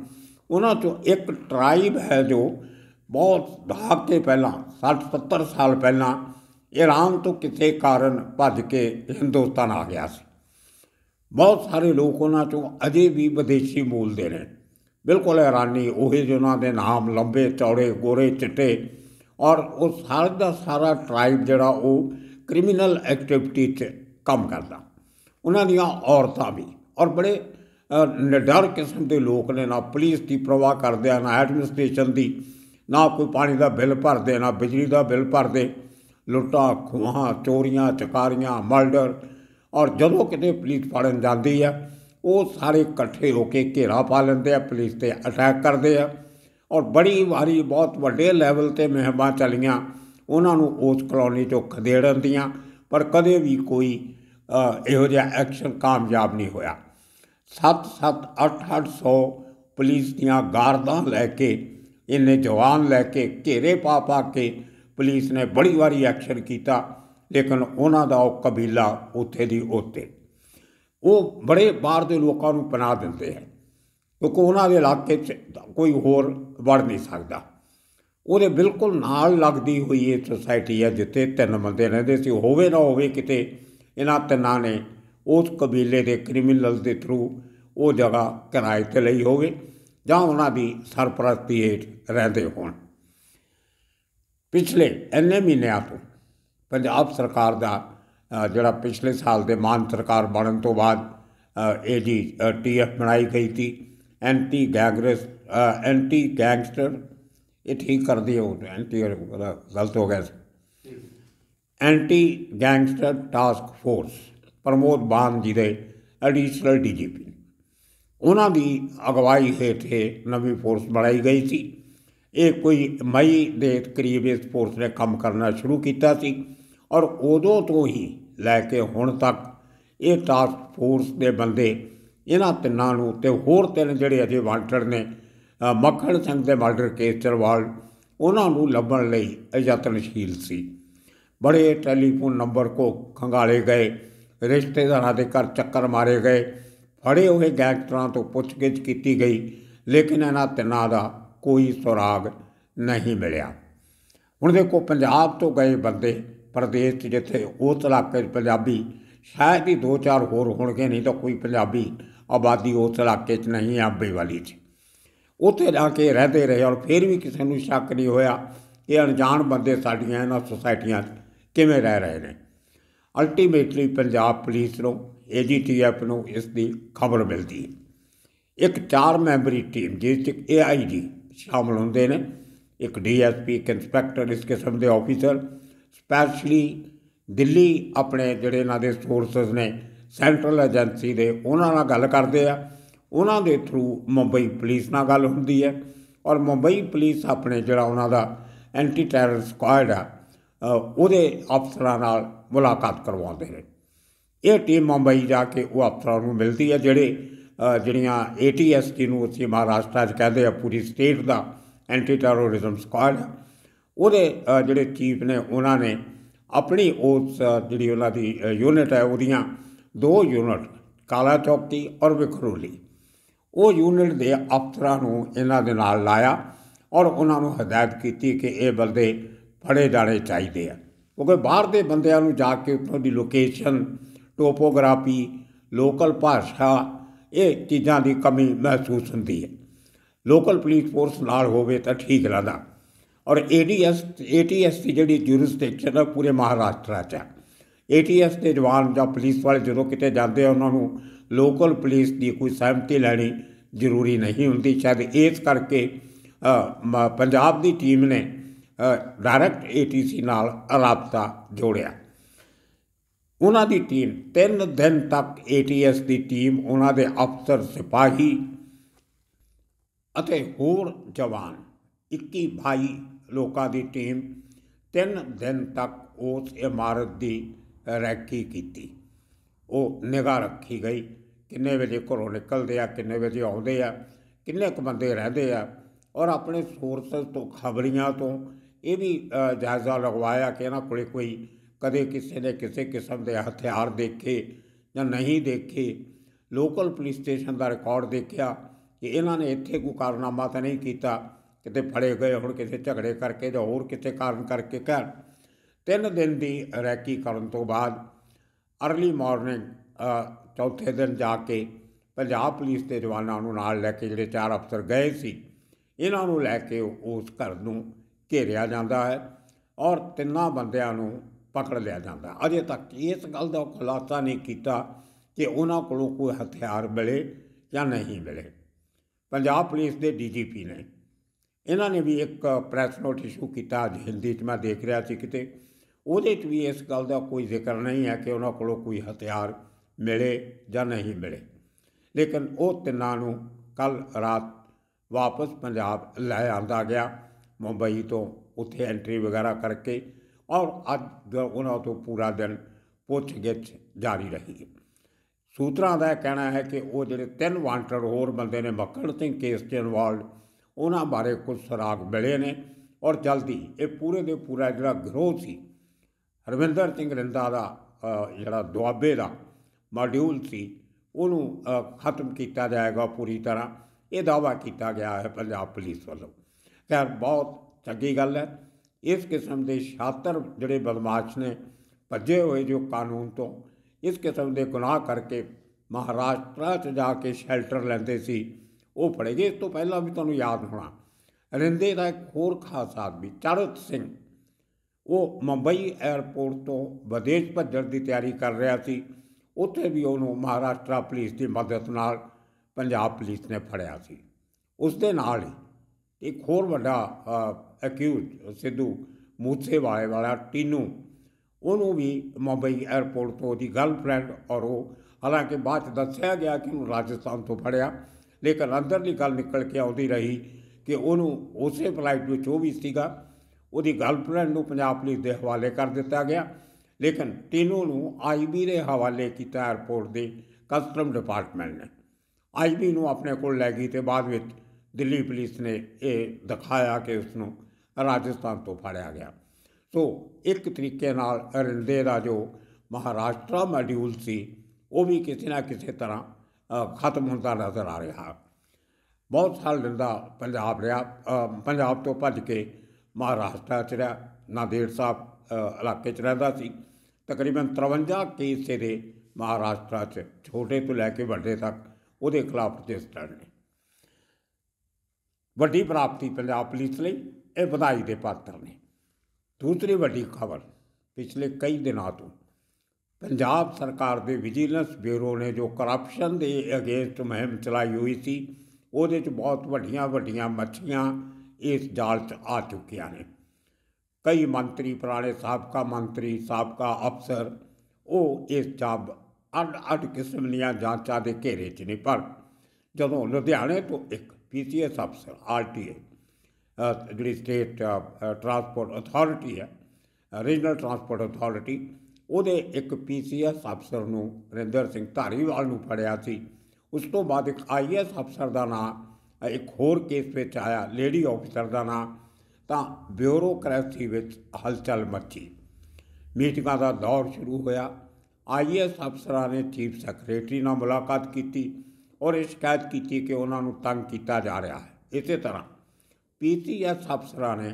ਉਹਨਾਂ 'ਚੋਂ ਇੱਕ ਟ੍ਰਾਈਬ ਹੈ ਜੋ ਬਹੁਤ ਦਹਾਕੇ ਪਹਿਲਾਂ 60-70 ਸਾਲ ਪਹਿਲਾਂ ਇਰਾਨ ਤੋਂ ਕਿਸੇ ਕਾਰਨ ਭੱਜ ਕੇ ਹਿੰਦੁਸਤਾਨ ਆ ਗਿਆ ਸੀ ਬਹੁਤ ਸਾਰੇ ਲੋਕ ਉਹਨਾਂ ਚੋਂ ਅਜੇ ਵੀ ਵਿਦੇਸ਼ੀ ਮੂਲ ਦੇ ਨੇ ਬਿਲਕੁਲ ਉਹ ਉਹੇ ਜਿਹਨਾਂ ਦੇ ਨਾਮ ਲੰਬੇ ਚੌੜੇ ਗੋਰੇ ਚਿੱਟੇ ਔਰ ਉਹ ਸਾਰਾ ਦਾ ਸਾਰਾ ਟ੍ਰਾਈਬ ਜਿਹੜਾ ਉਹ ਕ੍ਰਿਮੀਨਲ ਐਕਟੀਵਿਟੀ 'ਚ ਕੰਮ ਕਰਦਾ ਉਹਨਾਂ ਦੀਆਂ ਔਰਤਾਂ ਵੀ ਔਰ ਬੜੇ ਨਿਡਰ ਕਿਸਮ ਦੇ ਲੋਕ ਨੇ ਨਾ ਪੁਲਿਸ ਦੀ ਪ੍ਰਵਾਹ ਕਰਦੇ ਆ ਨਾ ਐਡਮਿਨਿਸਟ੍ਰੇਸ਼ਨ ਦੀ ਨਾ ਕੋਈ ਪਾਣੀ ਦਾ ਬਿੱਲ ਭਰਦੇ ਨਾ ਬਿਜਲੀ ਦਾ ਬਿੱਲ ਭਰਦੇ ਲੁੱਟਾਂ ਖੋਹਾਂ ਚੋਰੀਆਂ ਚਕਾਰੀਆਂ ਮਰਡਰ ਔਰ ਜਦੋਂ ਕਿਤੇ ਪੁਲਿਸ ਫੜਨ ਜਾਂਦੀ ਆ ਉਹ ਸਾਰੇ ਇਕੱਠੇ ਹੋ ਕੇ ਘੇਰਾ ਪਾ ਲੈਂਦੇ ਆ ਪੁਲਿਸ ਤੇ ਅਟੈਕ ਕਰਦੇ ਆ ਔਰ ਬੜੀ ਵਾਰੀ ਬਹੁਤ ਵੱਡੇ ਲੈਵਲ ਤੇ ਮਹਿਮਾਂ ਚਲੀਆਂ ਉਹਨਾਂ ਨੂੰ ਉਸ ਕਲੋਨੀ ਚੋਂ ਖਦੇੜਨ ਦੀਆਂ ਪਰ ਕਦੇ ਵੀ ਕੋਈ ਇਹੋ ਜਿਹਾ ਐਕਸ਼ਨ ਕਾਮਯਾਬ ਨਹੀਂ ਹੋਇਆ 7 7 8 800 ਪੁਲਿਸ ਦੀਆਂ ਗਾਰਦਾਂ ਲੈ ਕੇ ਇਹਨੇ ਜਵਾਨ ਲੈ ਕੇ ਘੇਰੇ ਪਾ ਪਾ ਕੇ ਪੁਲਿਸ ਨੇ ਬੜੀ ਵਾਰੀ ਐਕਸ਼ਨ ਕੀਤਾ ਲੇਕਿਨ ਉਹਨਾਂ ਦਾ ਉਹ ਕਬੀਲਾ ਉੱਥੇ ਦੀ ਉੱਤੇ ਉਹ ਬੜੇ ਬਾਹਰ ਦੇ ਲੋਕਾਂ ਨੂੰ ਪਨਾਹ ਦਿੰਦੇ ਹੈ ਕਿਉਂਕਿ ਉਹਨਾਂ ਦੇ ਇਲਾਕੇ 'ਚ ਕੋਈ ਹੋਰ ਵੜ ਨਹੀਂ ਸਕਦਾ ਉਹਦੇ ਬਿਲਕੁਲ ਨਾਲ ਲੱਗਦੀ ਹੋਈ ਇਹ ਸੋਸਾਇਟੀ ਹੈ ਜਿੱਥੇ ਤਿੰਨ ਬੰਦੇ ਰਹਿੰਦੇ ਸੀ ਹੋਵੇ ਨਾ ਹੋਵੇ ਕਿਤੇ ਇਹਨਾਂ ਤਿੰਨਾਂ ਨੇ ਉਸ ਕਬੀਲੇ ਦੇ ਕ੍ਰਿਮੀਨਲਸ ਦੇ ਥਰੂ ਉਹ ਜਗ੍ਹਾ ਕਿਰਾਏ ਤੇ ਲਈ ਹੋਵੇ ਜਾਂ ਉਹਨਾਂ ਦੀ ਸਰਪ੍ਰਸਤੀ ਹੇਠ ਰਹਿੰਦੇ ਹੋਣ ਪਿਛਲੇ ਐਨੇ ਮਹੀਨਿਆਂ ਤੋਂ ਪੰਜਾਬ ਸਰਕਾਰ ਦਾ ਜਿਹੜਾ ਪਿਛਲੇ ਸਾਲ ਦੇ ਮਾਨ ਸਰਕਾਰ ਬਣਨ ਤੋਂ ਬਾਅਦ ਇਹ ਜੀ ਟੀਐਫ ਬਣਾਈ ਗਈ ਸੀ ਐਂਟੀ ਗੈਂਗਰਸ ਐਂਟੀ ਗੈਂਗਸਟਰ ਇਹ ਠੀਕ ਕਰਦੇ ਹੋ ਐਂਟੀ ਗਲਤ ਹੋ ਗਿਆ ਸੀ anti gangster task force Pramod Ban ji ਦੇ ਐਡੀਸ਼ਨਲ ਡੀਜੀਪੀ ਉਹਨਾਂ ਦੀ ਅਗਵਾਈ ਹੇਠ ਇਹ ਨਵੀਂ ਫੋਰਸ ਬਣਾਈ ਗਈ ਸੀ ਇਹ ਕੋਈ ਮਈ ਦੇ ਕਰੀਬ ਇਸ ਫੋਰਸ ਨੇ ਕੰਮ ਕਰਨਾ ਸ਼ੁਰੂ ਕੀਤਾ ਸੀ ਔਰ ਉਦੋਂ ਤੋਂ ਹੀ ਲੈ ਕੇ ਹੁਣ ਤੱਕ ਇਹ ਟਾਸਕ ਫੋਰਸ ਦੇ ਬੰਦੇ ਇਹਨਾਂ ਤਿੰਨਾਂ ਨੂੰ ਤੇ ਹੋਰ ਤਿੰਨ ਜਿਹੜੇ ਅਜੇ ਵਾਂਟਡ ਨੇ ਮੱਖਣ ਸਿੰਘ ਦੇ ਮਰਡਰ ਕੇਸ ਚਰਵਾਲ ਉਹਨਾਂ ਨੂੰ ਲੱਭਣ ਲਈ ਯਤਨਸ਼ੀਲ ਸੀ ਬੜੇ ਟੈਲੀਫੋਨ ਨੰਬਰ ਕੋ ਖੰਗਾਲੇ ਗਏ ਰਿਸ਼ਤੇਦਾਰਾਂ ਦੇ ਘਰ ਚੱਕਰ ਮਾਰੇ ਗਏ ਫੜੇ ਹੋਏ ਡਾਕਟਰਾਂ ਤੋਂ ਪੁੱਛਗਿੱਛ ਕੀਤੀ ਗਈ ਲੇਕਿਨ ਇਹਨਾਂ ਤਿੰਨਾਂ ਦਾ ਕੋਈ ਸੁਰਾਗ ਨਹੀਂ ਮਿਲਿਆ ਹੁਣ ਦੇਖੋ ਪੰਜਾਬ ਤੋਂ ਗਏ ਬੰਦੇ ਪ੍ਰਦੇਸ਼ ਜਿੱਥੇ ਉਹ ਇਲਾਕੇ ਪੰਜਾਬੀ ਸ਼ਾਇਦ ਹੀ ਦੋ ਚਾਰ ਹੋਰ ਹੋਣਗੇ ਨਹੀਂ ਤਾਂ ਕੋਈ ਪੰਜਾਬੀ ਆਬਾਦੀ ਉਸ ਇਲਾਕੇ 'ਚ ਨਹੀਂ ਆਬੇ ਵਾਲੀ 'ਚ ਉੱਥੇ ਜਾ ਕੇ ਰਹਦੇ ਰਹੇ ਔਰ ਫਿਰ ਵੀ ਕਿਸੇ ਨੂੰ ਸ਼ੱਕ ਨਹੀਂ ਹੋਇਆ ਇਹ ਅਣਜਾਣ ਬੰਦੇ ਸਾਡੀਆਂ ਇਹਨਾਂ ਸੁਸਾਇਟੀਆਂ 'ਚ ਕਿਵੇਂ ਰਹਿ ਰਹੇ ਨੇ ਅਲਟੀਮੇਟਲੀ ਪੰਜਾਬ ਪੁਲਿਸ ਨੂੰ ਏਡੀਟੀਐਫ ਨੂੰ ਇਸ ਦੀ ਖਬਰ ਮਿਲਦੀ ਹੈ ਇੱਕ ਚਾਰ ਮੈਂਬਰੀ ਟੀਮ ਜਿਸ ਵਿੱਚ ਏਆਈਜੀ ਸ਼ਾਮਲ ਹੁੰਦੇ ਨੇ ਇੱਕ ਡੀਐਸਪੀ ਇੱਕ ਇਨਸਪੈਕਟਰ ਇਸ ਕਿਸਮ ਦੇ ਆਫੀਸਰ ਸਪੈਸ਼ਲੀ ਦਿੱਲੀ ਆਪਣੇ ਜਿਹੜੇ ਇਹਨਾਂ ਦੇ ਸੋਰਸਸ ਨੇ ਸੈਂਟਰਲ ਏਜੰਸੀ ਦੇ ਉਹਨਾਂ ਨਾਲ ਗੱਲ ਕਰਦੇ ਆ ਉਹਨਾਂ ਦੇ ਥਰੂ ਮੁੰਬਈ ਪੁਲਿਸ ਨਾਲ ਗੱਲ ਹੁੰਦੀ ਹੈ ਔਰ ਮੁੰਬਈ ਪੁਲਿਸ ਆਪਣੇ ਜਿਹੜਾ ਉਹਨਾਂ ਦਾ ਐਂਟੀ ਟੈਰਰ ਸਕੁਆਡ ਆ ਉਹਦੇ ਅਫਸਰਾਂ ਨਾਲ ਮੁਲਾਕਾਤ ਕਰਵਾਉਂਦੇ ਨੇ ਇਹ ਟੀਮ ਮੁੰਬਈ ਜਾ ਕੇ ਉਹ ਅਫਸਰਾਂ ਨੂੰ ਮਿਲਦੀ ਹੈ ਜਿਹੜੇ ਜਿਹੜੀਆਂ ਏਟੀਐਸ ਨੂੰ ਉੱਥੇ ਮਹਾਰਾਸ਼ਟਰ 'ਚ ਕਹਿੰਦੇ ਆ ਪੂਰੀ ਸਟੇਟ ਦਾ ਐਂਟੀ ਟੈਰੋਰਿਜ਼ਮ ਸਕਵਾਡ ਉਹਦੇ ਜਿਹੜੇ ਚੀਫ ਨੇ ਉਹਨਾਂ ਨੇ ਆਪਣੀ ਉਸ ਜਿਹੜੀ ਉਹਨਾਂ ਦੀ ਯੂਨਿਟ ਹੈ ਉਹਦੀਆਂ ਦੋ ਯੂਨਿਟ ਕਾਲਾ ਚੌਕ ਦੀ ਔਰ ਵਿਖਰੋਲੀ ਉਹ ਯੂਨਿਟ ਦੇ ਅਫਸਰਾਂ ਨੂੰ ਇਹਨਾਂ ਦੇ ਨਾਲ ਲਾਇਆ ਔਰ ਉਹਨਾਂ ਨੂੰ ਹਦਾਇਤ ਕੀਤੀ ਕਿ ਇਹ ਬੰਦੇ ਫੜੇ ਜਾਣੇ ਚਾਹੀਦੇ ਆ ਉਹ ਕੋਈ ਬਾਹਰ ਦੇ ਬੰਦਿਆਂ ਨੂੰ ਜਾ ਕੇ ਉੱਥੋਂ ਦੀ ਲੋਕੇਸ਼ਨ ਟੋਪੋਗ੍ਰਾਫੀ ਲੋਕਲ ਭਾਸ਼ਾ ਇਹ ਚੀਜ਼ਾਂ ਦੀ ਕਮੀ ਮਹਿਸੂਸ ਹੁੰਦੀ ਹੈ ਲੋਕਲ ਪੁਲਿਸ ਫੋਰਸ ਨਾਲ ਹੋਵੇ ਤਾਂ ਠੀਕ ਰਹਿੰਦਾ ਔਰ ਏਡੀਐਸ ਏਟੀਐਸ ਦੀ ਜਿਹੜੀ ਜੁਰਿਸਡਿਕਸ਼ਨ ਹੈ ਪੂਰੇ ਮਹਾਰਾਸ਼ਟਰ 'ਚ ਹੈ ਏਟੀਐਸ ਦੇ ਜਵਾਨ ਜਾਂ ਪੁਲਿਸ ਵਾਲੇ ਜਦੋਂ ਕਿਤੇ ਜਾਂਦੇ ਆ ਉਹਨਾਂ ਨੂੰ ਲੋਕਲ ਪੁਲਿਸ ਦੀ ਕੋਈ ਸਹਿਮਤੀ ਲੈਣੀ ਜ਼ਰੂਰੀ ਨਹੀਂ ਹੁੰਦੀ ਸ਼ਾਇਦ ਇਸ ਕਰਕੇ ਪੰਜਾਬ ਦੀ ਟੀਮ ਨੇ ਡਾਇਰੈਕਟ ਏਟੀਸੀ ਨਾਲ ਅਲਾਪਤਾ ਜੋੜਿਆ ਉਹਨਾਂ ਦੀ ਟੀਮ 3 ਦਿਨ ਤੱਕ ਏਟੀਐਸ ਦੀ ਟੀਮ ਉਹਨਾਂ ਦੇ ਅਫਸਰ ਸਿਪਾਹੀ ਅਤੇ ਹੋਰ ਜਵਾਨ 21 ਭਾਈ ਲੋਕਾਂ ਦੀ ਟੀਮ 3 ਦਿਨ ਤੱਕ ਉਸ ਇਮਾਰਤ ਦੀ ਰੈਕੀ ਕੀਤੀ ਉਹ ਨਿਗਾਹ ਰੱਖੀ ਗਈ ਕਿੰਨੇ ਵਜੇ ਘਰੋਂ ਨਿਕਲਦੇ ਆ ਕਿੰਨੇ ਵਜੇ ਆਉਂਦੇ ਆ ਕਿੰਨੇ ਕੁ ਬੰਦੇ ਰਹਿੰਦੇ ਆ ਔਰ ਆਪਣੇ ਸੋਰਸਸ ਤੋਂ ਖਬਰੀਆਂ ਤੋਂ ਇਹ ਵੀ ਜਾਇਜ਼ਾ ਲਗਵਾਇਆ ਕਿ ਇਹਨਾਂ ਕੋਲੇ ਕੋਈ ਕਦੇ ਕਿਸੇ ਨੇ ਕਿਸੇ ਕਿਸਮ ਦੇ ਹਥਿਆਰ ਦੇਖੇ ਜਾਂ ਨਹੀਂ ਦੇਖੇ ਲੋਕਲ ਪੁਲਿਸ ਸਟੇਸ਼ਨ ਦਾ ਰਿਕਾਰਡ ਦੇਖਿਆ ਕਿ ਇਹਨਾਂ ਨੇ ਇੱਥੇ ਕੋਈ ਕਾਰਨਾਮਾ ਤਾਂ ਨਹੀਂ ਕੀਤਾ ਕਿਤੇ ਫੜੇ ਗਏ ਹੁਣ ਕਿਸੇ ਝਗੜੇ ਕਰਕੇ ਜਾਂ ਹੋਰ ਕਿਸੇ ਕਾਰਨ ਕਰਕੇ ਘਰ ਤਿੰਨ ਦਿਨ ਦੀ ਰੈਕੀ ਕਰਨ ਤੋਂ ਬਾਅਦ ਅਰਲੀ ਮਾਰਨਿੰਗ ਚੌਥੇ ਦਿਨ ਜਾ ਕੇ ਪੰਜਾਬ ਪੁਲਿਸ ਦੇ ਜਵਾਨਾਂ ਨੂੰ ਨਾਲ ਲੈ ਕੇ ਜਿਹੜੇ ਚਾਰ ਅਫਸਰ ਗਏ ਸੀ ਇਹਨਾਂ ਨੂੰ ਲੈ ਕੇ ਉਸ ਘਰ ਨੂੰ ਘੇਰਿਆ ਜਾਂਦਾ ਹੈ ਔਰ ਤਿੰਨਾਂ ਬੰਦਿਆਂ ਨੂੰ ਪਕੜ ਲਿਆ ਜਾਂਦਾ ਅਜੇ ਤੱਕ ਇਸ ਗੱਲ ਦਾ ਖੁਲਾਸਾ ਨਹੀਂ ਕੀਤਾ ਕਿ ਉਹਨਾਂ ਕੋਲੋਂ ਕੋਈ ਹਥਿਆਰ ਮਿਲੇ ਜਾਂ ਨਹੀਂ ਮਿਲੇ ਪੰਜਾਬ ਪੁਲਿਸ ਦੇ ਡੀਜੀਪੀ ਨੇ ਇਹਨਾਂ ਨੇ ਵੀ ਇੱਕ ਪ੍ਰੈਸ ਨੋਟ ਇਸ਼ੂ ਕੀਤਾ ਅੱਜ ਹਿੰਦੀ 'ਚ ਮੈਂ ਦੇਖ ਰਿਹਾ ਸੀ ਕਿਤੇ ਉਹਦੇ 'ਚ ਵੀ ਇਸ ਗੱਲ ਦਾ ਕੋਈ ਜ਼ਿਕਰ ਨਹੀਂ ਹੈ ਕਿ ਉਹਨਾਂ ਕੋਲੋਂ ਕੋਈ ਹਥਿਆਰ ਮਿਲੇ ਜਾਂ ਨਹੀਂ ਮਿਲੇ ਲੇਕਿਨ ਉਹ ਤਿੰਨਾਂ ਨੂੰ ਕੱਲ ਰਾਤ ਵਾਪਸ ਪੰਜਾਬ ਲੈ ਆਂਦਾ ਗਿਆ ਮੁੰਬਈ ਤੋਂ ਉੱਥੇ ਐਂਟਰੀ ਵਗੈਰਾ ਕਰਕੇ ਔਰ ਅੱਜ ਉਹਨਾਂ ਤੋਂ ਪੂਰਾ ਦਿਨ ਪੁੱਛਗਿੱਛ ਜਾਰੀ ਰਹੀ ਸੂਤਰਾਂ ਦਾ ਕਹਿਣਾ ਹੈ ਕਿ ਉਹ ਜਿਹੜੇ ਤਿੰਨ ਵਾਂਟਰ ਹੋਰ ਬੰਦੇ ਨੇ ਮੱਕੜ ਸਿੰਘ ਕੇਸ 'ਚ ਇਨਵੋਲਡ ਉਹਨਾਂ ਬਾਰੇ ਕੁਝ ਸਰਾਗ ਮਿਲੇ ਨੇ ਔਰ ਜਲਦੀ ਇਹ ਪੂਰੇ ਦੇ ਪੂਰਾ ਜਿਹੜਾ ਗਰੋਹ ਸੀ ਰਵਿੰਦਰ ਸਿੰਘ ਰਿੰਦਾ ਦਾ ਜਿਹੜਾ ਦੁਆਬੇ ਦਾ ਮਾਡਿਊਲ ਸੀ ਉਹਨੂੰ ਖਤਮ ਕੀਤਾ ਜਾਏਗਾ ਪੂਰੀ ਤਰ੍ਹਾਂ ਇਹ ਦਾਵਾ ਕੀਤਾ ਗਿਆ ਹੈ ਪੰਜਾਬ ਪੁਲਿਸ ਵੱਲੋਂ ਖੈਰ ਬਹੁਤ ਚੰਗੀ ਗੱਲ ਹੈ ਇਸ ਕਿਸਮ ਦੇ ਸ਼ਾਤਰ ਜਿਹੜੇ ਬਦਮਾਸ਼ ਨੇ ਭੱਜੇ ਹੋਏ ਜੋ ਕਾਨੂੰਨ ਤੋਂ ਇਸ ਕਿਸਮ ਦੇ ਗੁਨਾਹ ਕਰਕੇ ਮਹਾਰਾਸ਼ਟਰ 'ਚ ਜਾ ਕੇ ਸ਼ੈਲਟਰ ਲੈਂਦੇ ਸੀ ਉਹ ਫੜੇ ਗਏ ਇਸ ਤੋਂ ਪਹਿਲਾਂ ਵੀ ਤੁਹਾਨੂੰ ਯਾਦ ਹੋਣਾ ਰਿੰਦੇ ਦਾ ਇੱਕ ਹੋਰ ਖਾਸ ਆਦਮੀ ਚਰਤ ਸਿੰਘ ਉਹ ਮੁੰਬਈ 에어ਪੋਰਟ ਤੋਂ ਵਿਦੇਸ਼ ਭੱਜਣ ਦੀ ਤਿਆਰੀ ਕਰ ਰਿਹਾ ਸੀ ਉੱਥੇ ਵੀ ਉਹਨੂੰ ਮਹਾਰਾਸ਼ਟਰ ਪੁਲਿਸ ਦੀ ਮਦਦ ਨਾਲ ਪੰਜਾਬ ਪੁਲਿਸ ਨੇ ਫੜਿਆ ਸੀ ਉਸ ਦੇ ਨਾਲ ਹੀ ਇੱਕ ਹੋਰ ਵੱਡਾ ਅਕਿਊਜ਼ ਸਿੱਧੂ ਮੂਸੇਵਾਲੇ ਵਾਲਾ ਟੀਨੂ ਉਹਨੂੰ ਵੀ ਮੁੰਬਈ 에어ਪੋਰਟ ਤੋਂ ਦੀ ਗਰਲਫ੍ਰੈਂਡ ਔਰ ਉਹ ਹਾਲਾਂਕਿ ਬਾਅਦ ਦੱਸਿਆ ਗਿਆ ਕਿ ਉਹਨੂੰ ਰਾਜਸਥਾਨ ਤੋਂ ਫੜਿਆ ਲੇਕਿਨ ਅੰਦਰ ਦੀ ਗੱਲ ਨਿਕਲ ਕੇ ਆਉਂਦੀ ਰਹੀ ਕਿ ਉਹਨੂੰ ਉਸੇ ਫਲਾਈਟ ਵਿੱਚ ਉਹ ਵੀ ਸੀਗਾ ਉਹਦੀ ਗਰਲਫ੍ਰੈਂਡ ਨੂੰ ਪੰਜਾਬ ਪੁਲਿਸ ਦੇ ਹਵਾਲੇ ਕਰ ਦਿੱਤਾ ਗਿਆ ਲੇਕਿਨ ਟੀਨੂ ਨੂੰ ਆਈਬੀ ਦੇ ਹਵਾਲੇ ਕੀਤਾ 에어ਪੋਰਟ ਦੇ ਕਸਟਮ ਡਿਪਾਰਟਮੈਂਟ ਨੇ ਆਈਬੀ ਨੂੰ ਆਪਣੇ ਕੋਲ ਲੈ ਗਈ ਤੇ ਬਾਅਦ ਵਿੱਚ ਦਿੱਲੀ ਪੁਲਿਸ ਨੇ ਇਹ ਦਿਖਾਇਆ ਕਿ ਉਸ ਨੂੰ ਰਾਜਸਥਾਨ ਤੋਂ ਫੜਿਆ ਗਿਆ ਸੋ ਇੱਕ ਤਰੀਕੇ ਨਾਲ ਰਿੰਦੇ ਦਾ ਜੋ ਮਹਾਰਾਸ਼ਟਰ ਮੋਡਿਊਲ ਸੀ ਉਹ ਵੀ ਕਿਸੇ ਨਾ ਕਿਸੇ ਤਰ੍ਹਾਂ ਖਤਮ ਹੁੰਦਾ ਨਜ਼ਰ ਆ ਰਿਹਾ ਬਹੁਤ ਸਾਲ ਰਿੰਦਾ ਪੰਜਾਬ ਰਿਹਾ ਪੰਜਾਬ ਤੋਂ ਭੱਜ ਕੇ ਮਹਾਰਾਸ਼ਟਰ ਚ ਰਿਹਾ ਨਾਦੇੜ ਸਾਹਿਬ ਇਲਾਕੇ ਚ ਰਹਿੰਦਾ ਸੀ ਤਕਰੀਬਨ 53 ਕੇਸ ਦੇ ਮਹਾਰਾਸ਼ਟਰ ਚ ਛੋਟੇ ਤੋਂ ਲੈ ਕੇ ਵੱਡੇ ਤੱਕ ਉਹਦੇ ਖਿਲਾਫ ਰਜਿਸਟਰ ਨੇ ਵੱਡੀ ਪ੍ਰਾਪਤੀ ਪੰਜਾਬ ਪੁਲਿਸ ਲਈ ਇਹ ਵਧਾਈ ਦੇ ਪਾਤਰ ਨੇ ਦੂਸਰੀ ਵੱਡੀ ਖਬਰ ਪਿਛਲੇ ਕਈ ਦਿਨਾਂ ਤੋਂ ਪੰਜਾਬ ਸਰਕਾਰ ਦੇ ਵਿਜੀਲੈਂਸ ਬਿਊਰੋ ਨੇ ਜੋ ਕਰਪਸ਼ਨ ਦੇ ਅਗੇਂਸਟ ਮਹਿੰਮ ਚਲਾਈ ਹੋਈ ਸੀ ਉਹਦੇ 'ਚ ਬਹੁਤ ਵੱਡੀਆਂ ਵੱਡੀਆਂ ਮੱਛੀਆਂ ਇਸ ਜਾਲ 'ਚ ਆ ਚੁੱਕੀਆਂ ਨੇ ਕਈ ਮੰਤਰੀ ਪੁਰਾਣੇ ਸਾਬਕਾ ਮੰਤਰੀ ਸਾਬਕਾ ਅਫਸਰ ਉਹ ਇਸ ਜਾਬ ਅੱਡ ਅੱਡ ਕਿਸਮ ਦੀਆਂ ਜਾਂਚਾਂ ਦੇ ਘੇਰੇ 'ਚ ਨੇ ਪਰ ਜਦੋਂ ਲੁਧਿਆਣੇ ਤੋਂ ਇੱਕ ਪੀਸੀਐਸ ਅਫਸਰ ਆਰਟੀਏ ਜਿਹੜੀ ਸਟੇਟ ਟਰਾਂਸਪੋਰਟ ਅਥਾਰਟੀ ਹੈ ਰੀਜਨਲ ਟਰਾਂਸਪੋਰਟ ਅਥਾਰਟੀ ਉਹਦੇ ਇੱਕ ਪੀਸੀਐਸ ਅਫਸਰ ਨੂੰ ਰਿੰਦਰ ਸਿੰਘ ਧਾਰੀਵਾਲ ਨੂੰ ਫੜਿਆ ਸੀ ਉਸ ਤੋਂ ਬਾਅਦ ਇੱਕ ਆਈਐਸ ਅਫਸਰ ਦਾ ਨਾਮ ਇੱਕ ਹੋਰ ਕੇਸ ਵਿੱਚ ਆਇਆ ਲੇਡੀ ਅਫਸਰ ਦਾ ਨਾਮ ਤਾਂ ਬਿਊਰੋਕਰੇਸੀ ਵਿੱਚ ਹਲਚਲ ਮੱਚੀ ਮੀਟਿੰਗਾਂ ਦਾ ਦੌਰ ਸ਼ੁਰੂ ਹੋਇਆ ਆਈਐਸ ਅਫਸਰਾਂ ਨੇ ਚੀਫ ਸੈਕਟਰੀ ਨਾਲ ਮੁਲਾਕਾਤ ਕੀਤੀ ਔਰ ਇਹ ਸ਼ਿਕਾਇਤ ਕੀਤੀ ਕਿ ਉਹਨਾਂ ਨੂੰ ਤੰਗ ਕੀਤਾ ਜਾ ਰਿਹਾ ਹੈ ਇਸੇ ਤਰ੍ਹਾਂ ਪੀਸੀਐਸ ਅਫਸਰਾਂ ਨੇ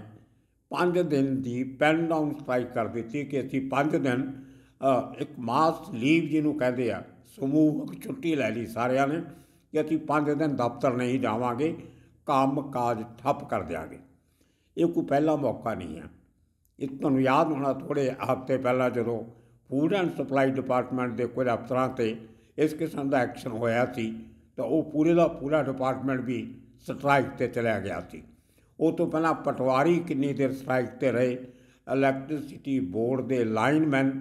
5 ਦਿਨ ਦੀ ਪੈਨ ਡਾਊਨ ਸਟ੍ਰਾਈਕ ਕਰ ਦਿੱਤੀ ਕਿ ਅਸੀਂ 5 ਦਿਨ ਇੱਕ ਮਾਸ ਲੀਵ ਜਿਹਨੂੰ ਕਹਿੰਦੇ ਆ ਸਮੂਹਕ ਛੁੱਟੀ ਲੈ ਲਈ ਸਾਰਿਆਂ ਨੇ ਕਿ ਅਸੀਂ 5 ਦਿਨ ਦਫ਼ਤਰ ਨਹੀਂ ਜਾਵਾਂਗੇ ਕੰਮ ਕਾਜ ਠੱਪ ਕਰ ਦਿਆਂਗੇ ਇਹ ਕੋਈ ਪਹਿਲਾ ਮੌਕਾ ਨਹੀਂ ਹੈ ਇਹ ਤੁਹਾਨੂੰ ਯਾਦ ਹੋਣਾ ਥੋੜੇ ਹਫ਼ਤੇ ਪਹਿਲਾਂ ਜਦੋਂ ਫੂਡ ਐਂਡ ਸਪਲਾਈ ਡਿਪਾਰਟਮੈਂਟ ਦੇ ਕੋਈ ਅਫਸਰਾਂ ਤੇ ਇਸ ਕਿਸਮ ਦਾ ਐਕਸ਼ਨ ਹੋਇਆ ਸੀ ਤਾਂ ਉਹ ਪੂਰੇ ਦਾ ਪੂਰਾ ਡਿਪਾਰਟਮੈਂਟ ਵੀ ਸਟ੍ਰਾਈਕ ਤੇ ਚਲਾ ਗਿਆ ਸੀ ਉਹ ਤੋਂ ਪਹਿਲਾਂ ਪਟਵਾਰੀ ਕਿੰਨੀ ਦੇਰ ਸਟ੍ਰਾਈਕ ਤੇ ਰਹੇ ਇਲੈਕਟ੍ਰਿਸਿਟੀ ਬੋਰਡ ਦੇ ਲਾਈਨਮੈਨ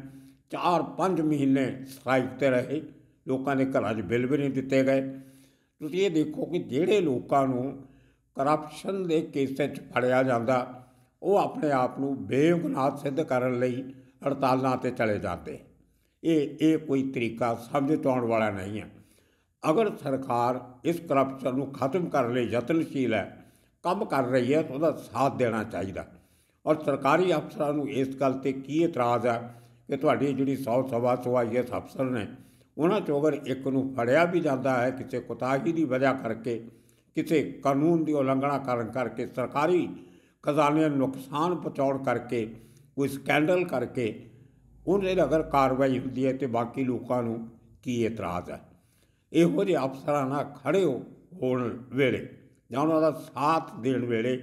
4-5 ਮਹੀਨੇ ਸਟ੍ਰਾਈਕ ਤੇ ਰਹੇ ਲੋਕਾਂ ਦੇ ਘਰਾਂ 'ਚ ਬਿੱਲ ਵੀ ਨਹੀਂ ਦਿੱਤੇ ਗਏ ਤੁਸੀਂ ਇਹ ਦੇਖੋ ਕਿ ਜਿਹੜੇ ਲੋਕਾਂ ਨੂੰ ਕਰਪਸ਼ਨ ਦੇ ਕੇਸਾਂ 'ਚ ਫੜਿਆ ਜਾਂਦਾ ਉਹ ਆਪਣੇ ਆਪ ਨੂੰ ਬੇਗੁਨਾਹ ਸਿੱਧ ਕਰਨ ਲਈ ਹੜਤਾਲਾਂ ਤੇ ਚਲੇ ਜਾਂਦੇ ਇਹ ਇਹ ਕੋਈ ਤਰੀਕਾ ਸਮਝ ਤੋਂ ਆਉਣ ਵਾਲਾ ਨਹੀਂ ਹੈ ਅਗਰ ਸਰਕਾਰ ਇਸ ਕਰਪਸ਼ਨ ਨੂੰ ਖਤਮ ਕਰਨ ਲਈ ਯਤਨਸ਼ੀਲ ਹੈ ਕੰਮ ਕਰ ਰਹੀ ਹੈ ਤਾਂ ਉਹਦਾ ਸਾਥ ਦੇਣਾ ਚਾਹੀਦਾ ਔਰ ਸਰਕਾਰੀ ਅਫਸਰਾਂ ਨੂੰ ਇਸ ਗੱਲ ਤੇ ਕੀ ਇਤਰਾਜ਼ ਹੈ ਕਿ ਤੁਹਾਡੀ ਜਿਹੜੀ 100 ਸਵਾ ਸੌ ਆਈਐਸ ਅਫਸਰ ਨੇ ਉਹਨਾਂ ਚੋਂ ਅਗਰ ਇੱਕ ਨੂੰ ਫੜਿਆ ਵੀ ਜਾਂਦਾ ਹੈ ਕਿਸੇ ਕੁਤਾਹੀ ਦੀ ਵਜ੍ਹਾ ਕਰਕੇ ਕਿਸੇ ਕਾਨੂੰਨ ਦੀ ਉਲੰਘਣਾ ਕਰਨ ਕਰਕੇ ਸਰਕਾਰੀ ਖਜ਼ਾਨੇ ਨੂੰ ਨੁਕਸਾਨ ਪਹੁੰਚਾਉਣ ਕਰਕੇ ਕੋਈ ਸਕੈਂਡਲ ਕਰਕੇ ਉਹਦੇ ਅਗਰ ਕਾਰਵਾਈ ਹੁੰਦੀ ਹੈ ਤੇ ਬਾਕੀ ਲੋਕਾਂ ਨੂੰ ਕੀ ਇਤਰਾਜ਼ ਹੈ ਇਹੋ ਜਿਹੇ ਅਫਸਰਾਂ ਨਾਲ ਖੜੇ ਹੋਣ ਵੇਲੇ ਜਾਂ ਉਹਨਾਂ ਦਾ ਸਾਥ ਦੇਣ ਵੇਲੇ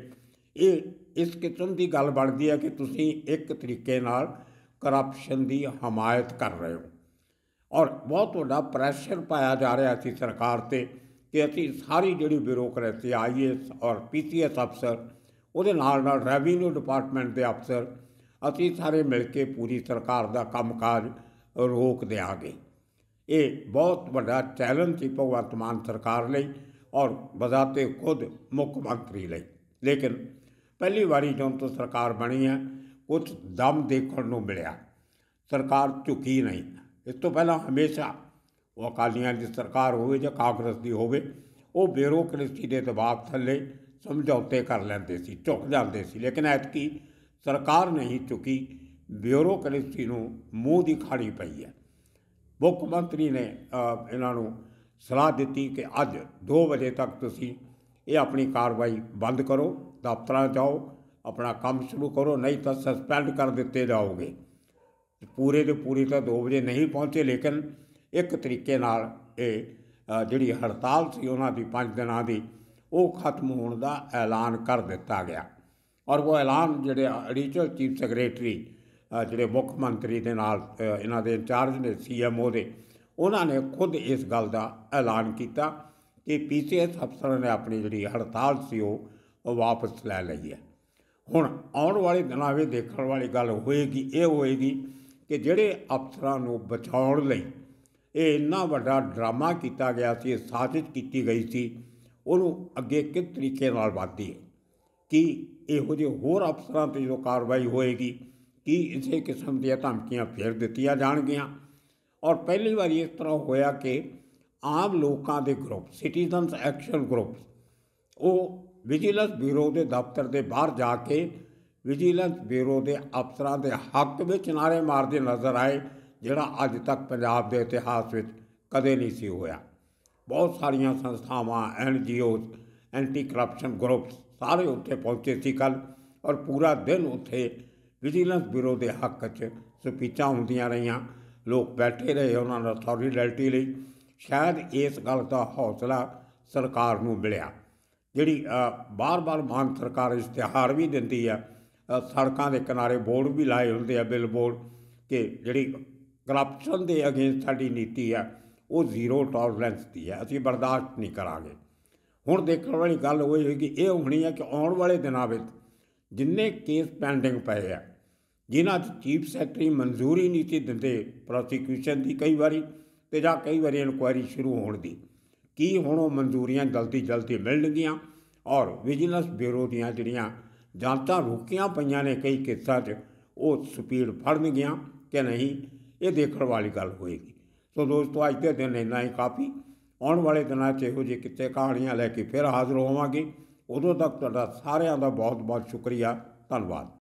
ਇਹ ਇਸ ਕਿਸਮ ਦੀ ਗੱਲ ਬਣਦੀ ਹੈ ਕਿ ਤੁਸੀਂ ਇੱਕ ਤਰੀਕੇ ਨਾਲ ਕਰਪਸ਼ਨ ਦੀ ਹਮਾਇਤ ਕਰ ਰਹੇ ਹੋ ਔਰ ਬਹੁਤ ਵੱਡਾ ਪ੍ਰੈਸ਼ਰ ਪਾਇਆ ਜਾ ਰਿਹਾ ਸੀ ਸਰਕਾਰ ਤੇ ਕਿ ਅਸੀਂ ਸਾਰੀ ਜਿਹੜੀ ਬਿਊਰੋਕਰੇਸੀ ਆਈਐਸ ਔਰ ਪੀਸੀਐਸ ਅਫਸਰ ਉਹਦੇ ਨਾਲ ਨਾਲ ਰੈਵਨਿਊ ਡਿਪਾਰਟਮੈਂਟ ਦੇ ਅਫਸਰ ਅਸੀਂ ਸਾਰੇ ਮਿਲ ਕੇ ਪੂਰੀ ਸਰਕਾਰ ਦਾ ਕੰਮਕਾਜ ਰੋਕ ਦੇਾਂਗੇ ਇਹ ਬਹੁਤ ਵੱਡਾ ਚੈਲੰਜ ਸੀ ਭਗਵੰਤ ਮਾਨ ਸਰਕਾਰ ਲਈ ਔਰ ਬਜ਼ਾਤੇ ਖੁਦ ਮੁੱਖ ਮੰਤਰੀ ਲਈ ਲੇਕਿਨ ਪਹਿਲੀ ਵਾਰੀ ਜਦੋਂ ਤੋਂ ਸਰਕਾਰ ਬਣੀ ਹੈ ਕੁਝ ਦਮ ਦੇਖਣ ਨੂੰ ਮਿਲਿਆ ਸਰਕਾਰ ਝੁਕੀ ਨਹੀਂ ਇਸ ਤੋਂ ਪਹਿਲਾਂ ਹਮੇਸ਼ਾ ਉਹ ਅਕਾਲੀਆਂ ਦੀ ਸਰਕਾਰ ਹੋਵੇ ਜਾਂ ਕਾਂਗਰਸ ਦੀ ਹੋਵੇ ਉਹ ਬਿਊਰੋਕ੍ਰੇਸੀ ਦੇ ਦਬਾਅ ਥੱਲੇ ਸਮਝੌਤੇ ਕਰ ਲੈਂਦੇ ਸੀ ਝੁਕ ਜਾਂਦੇ ਸੀ ਲੇਕਿਨ ਐਤਕੀ ਸਰਕਾਰ ਨਹੀਂ ਝੁਕੀ ਬਿਊਰੋਕ੍ਰੇਸੀ ਨੂੰ ਮੂੰਹ ਦੀ ਖਾੜੀ ਪਈ ਹੈ ਮੁੱਖ ਮੰਤਰੀ ਨੇ ਇਹਨਾਂ ਨੂੰ ਸਲਾਹ ਦਿੱਤੀ ਕਿ ਅੱਜ 2 ਵਜੇ ਤੱਕ ਤੁਸੀਂ ਇਹ ਆਪਣੀ ਕਾਰਵਾਈ ਬੰਦ ਕਰੋ ਦਫ਼ਤਰਾਂ ਜਾਓ ਆਪਣਾ ਕੰਮ ਸ਼ੁਰੂ ਕਰੋ ਨਹੀਂ ਤਾਂ ਸਸਪੈਂਡ ਕਰ ਦਿੱਤੇ ਜਾਓਗੇ ਪੂਰੇ ਦੇ ਪੂਰੀ ਤਾਂ 2 ਵਜੇ ਨਹੀਂ ਪਹੁੰਚੇ ਲੇਕਿਨ ਇੱਕ ਤਰੀਕੇ ਨਾਲ ਇਹ ਜਿਹੜੀ ਹੜਤਾਲ ਸੀ ਉਹਨਾਂ ਦੀ 5 ਦਿਨਾਂ ਦੀ ਉਹ ਖਤਮ ਹੋਣ ਦਾ ਐਲਾਨ ਕਰ ਦਿੱਤਾ ਗਿਆ ਔਰ ਉਹ ਐਲਾਨ ਜਿਹੜੇ ਐਡੀਸ਼ਨਲ ਚੀਫ ਸੈਕਟਰੀ ਜਿਹੜੇ ਮੁੱਖ ਮੰਤਰੀ ਦੇ ਨਾਲ ਇਹਨਾਂ ਦੇ ਇੰਚਾਰਜ ਨੇ ਸੀਐਮਓ ਦੇ ਉਹਨਾਂ ਨੇ ਖੁਦ ਇਸ ਗੱਲ ਦਾ ਐਲਾਨ ਕੀਤਾ ਕਿ ਪੀਸੀਐਸ ਅਫਸਰਾਂ ਨੇ ਆਪਣੀ ਜਿਹੜੀ ਹੜਤਾਲ ਸੀ ਉਹ ਵਾਪਸ ਲੈ ਲਈ ਹੈ ਹੁਣ ਆਉਣ ਵਾਲੇ ਦਿਨਾਂ ਵਿੱਚ ਦੇਖਣ ਵਾਲੀ ਗੱਲ ਹੋਏਗੀ ਇਹ ਹੋਏਗੀ ਕਿ ਜਿਹੜੇ ਅਫਸਰਾਂ ਨੂੰ ਬਚਾਉਣ ਲਈ ਇਹ ਇੰਨਾ ਵੱਡਾ ਡਰਾਮਾ ਕੀਤਾ ਗਿਆ ਸੀ ਸਾਜ਼ਿਸ਼ ਕੀਤੀ ਗਈ ਸੀ ਉਹਨੂੰ ਅੱਗੇ ਕਿਸ ਤਰੀਕੇ ਨਾਲ ਵਾਦੀ ਹੈ ਕਿ ਇਹੋ ਜਿਹੇ ਹੋਰ ਅਫਸਰਾਂ ਤੇ ਜੋ ਕਾਰਵਾਈ ਹੋਏਗੀ ਕਿ ਇਸੇ ਕਿਸਮ ਦੀਆਂ ਧਮਕੀਆਂ ਫੇਰ ਦਿੱਤੀਆਂ ਜਾਣਗੀਆਂ ਔਰ ਪਹਿਲੀ ਵਾਰ ਇਸ ਤਰ੍ਹਾਂ ਹੋਇਆ ਕਿ ਆਮ ਲੋਕਾਂ ਦੇ ਗਰੁੱਪ ਸਿਟੀਜ਼ਨਸ ਐਕਸ਼ਨ ਗਰੁੱਪ ਉਹ ਵਿਜੀਲੈਂਸ ਬਿਊਰੋ ਦੇ ਦਫ਼ਤਰ ਦੇ ਬਾਹਰ ਜਾ ਕੇ ਵਿਜੀਲੈਂਸ ਬਿਊਰੋ ਦੇ ਅਫਸਰਾਂ ਦੇ ਹੱਕ ਵਿੱਚ ਨਾਰੇ ਮਾਰਦੇ ਨਜ਼ਰ ਆਏ ਜਿਹੜਾ ਅੱਜ ਤੱਕ ਪੰਜਾਬ ਦੇ ਇਤਿਹਾਸ ਵਿੱਚ ਕਦੇ ਨਹੀਂ ਸੀ ਹੋਇਆ ਬਹੁਤ ਸਾਰੀਆਂ ਸੰਸਥਾਵਾਂ N O anti corruption groups ਸਾਰੇ ਉੱਥੇ ਪਹੁੰਚੇ ਸੀ ਕੱਲ ਔਰ ਪੂਰਾ ਦਿਨ ਉੱਥੇ ਵਿਜੀਲੈਂਸ ਬਿਊਰੋ ਦੇ ਹੱਕ 'ਚ ਸਪੀਚਾਂ ਹੁੰਦੀਆਂ ਰਹੀਆਂ ਲੋਕ ਬੈਠੇ ਰਹੇ ਉਹਨਾਂ ਦਾ ਸੌਲੀਡੈਰਿਟੀ ਲਈ ਸ਼ਾਇਦ ਇਸ ਗੱਲ ਦਾ ਹੌਸਲਾ ਸਰਕਾਰ ਨੂੰ ਮਿਲਿਆ ਜਿਹੜੀ ਬਾਰ-ਬਾਰ ਮੰਗ ਸਰਕਾਰ ਇਸ਼ਤਿਹਾਰ ਵੀ ਦਿੰਦੀ ਆ ਸੜਕਾਂ ਦੇ ਕਿਨਾਰੇ ਬੋਰਡ ਵੀ ਲਾਏ ਹੁੰਦੇ ਆ ਬਿਲ ਬੋਰਡ ਕਿ ਜਿਹੜੀ ਕਰਪਸ਼ਨ ਦੇ ਅਗੇਂਸਟ ਸਾਡੀ ਨੀਤੀ ਆ ਉਹ ਜ਼ੀਰੋ ਟੋਲਰੈਂਸ ਦੀ ਆ ਅਸੀਂ ਬਰਦਾਸ਼ਤ ਨਹੀਂ ਕਰਾਂਗੇ ਹੁਣ ਦੇਖਣ ਵਾਲੀ ਗੱਲ ਉਹ ਹੋਏਗੀ ਇਹ ਹੋਣੀ ਆ ਕਿ ਆਉਣ ਵਾਲੇ ਦਿਨਾਂ ਵਿੱਚ ਜਿੰਨੇ ਕੇਸ ਪੈਂਡਿੰਗ ਪਏ ਆ ਜਿਨ੍ਹਾਂ ਤੇ ਚੀਫ ਸੈਕਟਰੀ ਮਨਜ਼ੂਰੀ ਨਹੀਂ ਦਿੰਦੇ ਪ੍ਰੋਸੀਕਿਊਸ਼ਨ ਦੀ ਕਈ ਵਾਰੀ ਤੇ ਜਾਂ ਕਈ ਵਾਰੀ ਇਨਕੁਆਇਰੀ ਸ਼ੁਰੂ ਹੋਣ ਦੀ ਕੀ ਹੁਣ ਉਹ ਮਨਜ਼ੂਰੀਆਂ ਗਲਤੀ ਜਲਦੀ ਮਿਲਣਗੀਆਂ ਔਰ ਵਿਜੀਲੈਂਸ ਬਿਊਰੋ ਦੀਆਂ ਜਿਹੜੀਆਂ ਜਾਂਚਾਂ ਰੁਕੀਆਂ ਪਈਆਂ ਨੇ ਕਈ ਕਿੱਸਾ 'ਚ ਉਹ ਸਪੀਡ ਫੜਨਗੀਆਂ ਕਿ ਨਹੀਂ ਇਹ ਦੇਖਣ ਵਾਲੀ ਗੱਲ ਹੋਏਗੀ ਸੋ ਦੋਸਤੋ ਅੱਜ ਦੇ ਦਿਨ ਇੰਨਾ ਹੀ ਕਾਫੀ ਆਉਣ ਵਾਲੇ ਦਿਨਾਂ 'ਚ ਇਹੋ ਜਿਹੇ ਕਿਤੇ ਕਹਾਣੀਆਂ ਲੈ ਕੇ ਫਿਰ ਹਾਜ਼ਰ ਹੋਵਾਂਗੇ ਉਦੋਂ ਤੱਕ ਤੁਹਾਡਾ ਸਾਰਿਆਂ ਦਾ ਬਹੁਤ ਬਹੁਤ ਸ਼ੁਕਰੀਆ ਧੰਨਵਾਦ